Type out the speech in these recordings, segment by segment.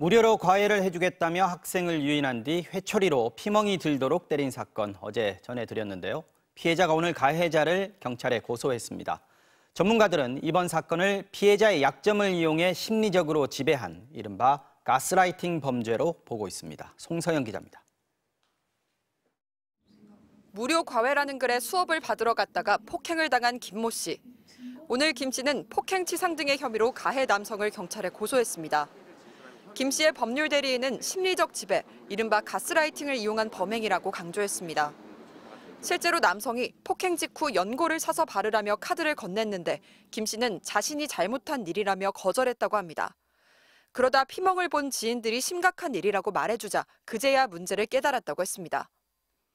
무료로 과외를 해주겠다며 학생을 유인한 뒤 회초리로 피멍이 들도록 때린 사건 어제 전해드렸는데요. 피해자가 오늘 가해자를 경찰에 고소했습니다. 전문가들은 이번 사건을 피해자의 약점을 이용해 심리적으로 지배한 이른바 가스라이팅 범죄로 보고 있습니다. 송서영 기자입니다. 무료 과외라는 글에 수업을 받으러 갔다가 폭행을 당한 김모 씨. 오늘 김 씨는 폭행 치상 등의 혐의로 가해 남성을 경찰에 고소했습니다. 김 씨의 법률 대리인은 심리적 지배, 이른바 가스라이팅을 이용한 범행이라고 강조했습니다. 실제로 남성이 폭행 직후 연고를 사서 바르라며 카드를 건넸는데 김 씨는 자신이 잘못한 일이라며 거절했다고 합니다. 그러다 피멍을 본 지인들이 심각한 일이라고 말해주자 그제야 문제를 깨달았다고 했습니다.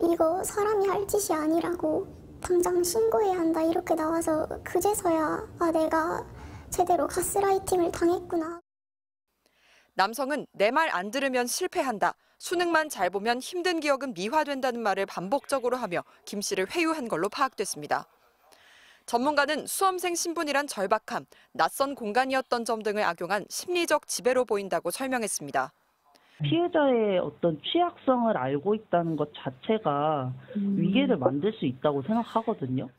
이거 사람이 할 짓이 아니라고 당장 신고해야 한다 이렇게 나와서 그제서야 아 내가 제대로 가스라이팅을 당했구나. 남성은 내 말 안 들으면 실패한다. 수능만 잘 보면 힘든 기억은 미화된다는 말을 반복적으로 하며 김 씨를 회유한 걸로 파악됐습니다. 전문가는 수험생 신분이란 절박함, 낯선 공간이었던 점 등을 악용한 심리적 지배로 보인다고 설명했습니다. 피해자의 어떤 취약성을 알고 있다는 것 자체가 음. 위계를 만들 수 있다고 생각하거든요.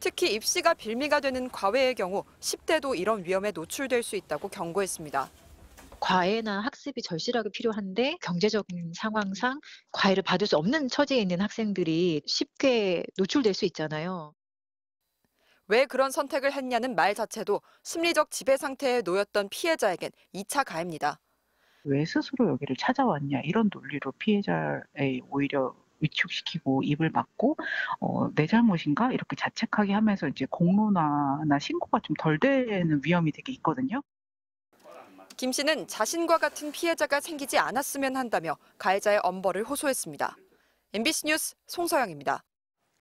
특히 입시가 빌미가 되는 과외의 경우 10대도 이런 위험에 노출될 수 있다고 경고했습니다. 과외나 학습이 절실하게 필요한데 경제적인 상황상 과외를 받을 수 없는 처지에 있는 학생들이 쉽게 노출될 수 있잖아요. 왜 그런 선택을 했냐는 말 자체도 심리적 지배 상태에 놓였던 피해자에겐 2차 가해입니다. 왜 스스로 여기를 찾아왔냐 이런 논리로 피해자의 오히려 위축시키고 입을 막고 어, 내 잘못인가 이렇게 자책하게 하면서 이제 공론화나 신고가 좀 덜 되는 위험이 되게 있거든요. 김 씨는 자신과 같은 피해자가 생기지 않았으면 한다며 가해자의 엄벌을 호소했습니다. MBC 뉴스 송서영입니다.